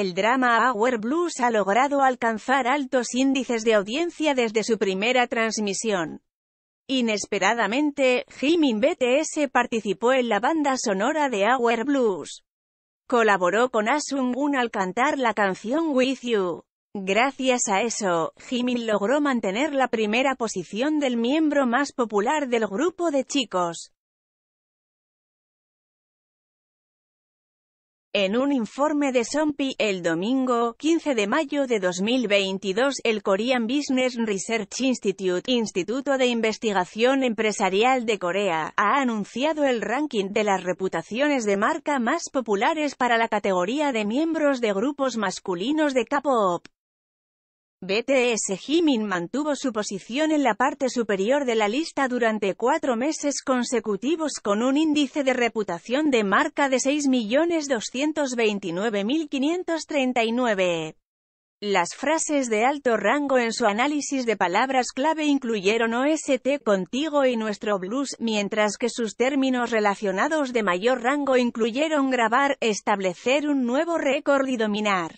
El drama Hour Blues ha logrado alcanzar altos índices de audiencia desde su primera transmisión. Inesperadamente, Jimin BTS participó en la banda sonora de Hour Blues. Colaboró con Asungun al cantar la canción With You. Gracias a eso, Jimin logró mantener la primera posición del miembro más popular del grupo de chicos. En un informe de Sompi el domingo 15 de mayo de 2022, el Korean Business Research Institute, Instituto de Investigación Empresarial de Corea, ha anunciado el ranking de las reputaciones de marca más populares para la categoría de miembros de grupos masculinos de K-pop. BTS Jimin mantuvo su posición en la parte superior de la lista durante cuatro meses consecutivos con un índice de reputación de marca de 6.229.539. Las frases de alto rango en su análisis de palabras clave incluyeron OST contigo y nuestro blues, mientras que sus términos relacionados de mayor rango incluyeron grabar, establecer un nuevo récord y dominar.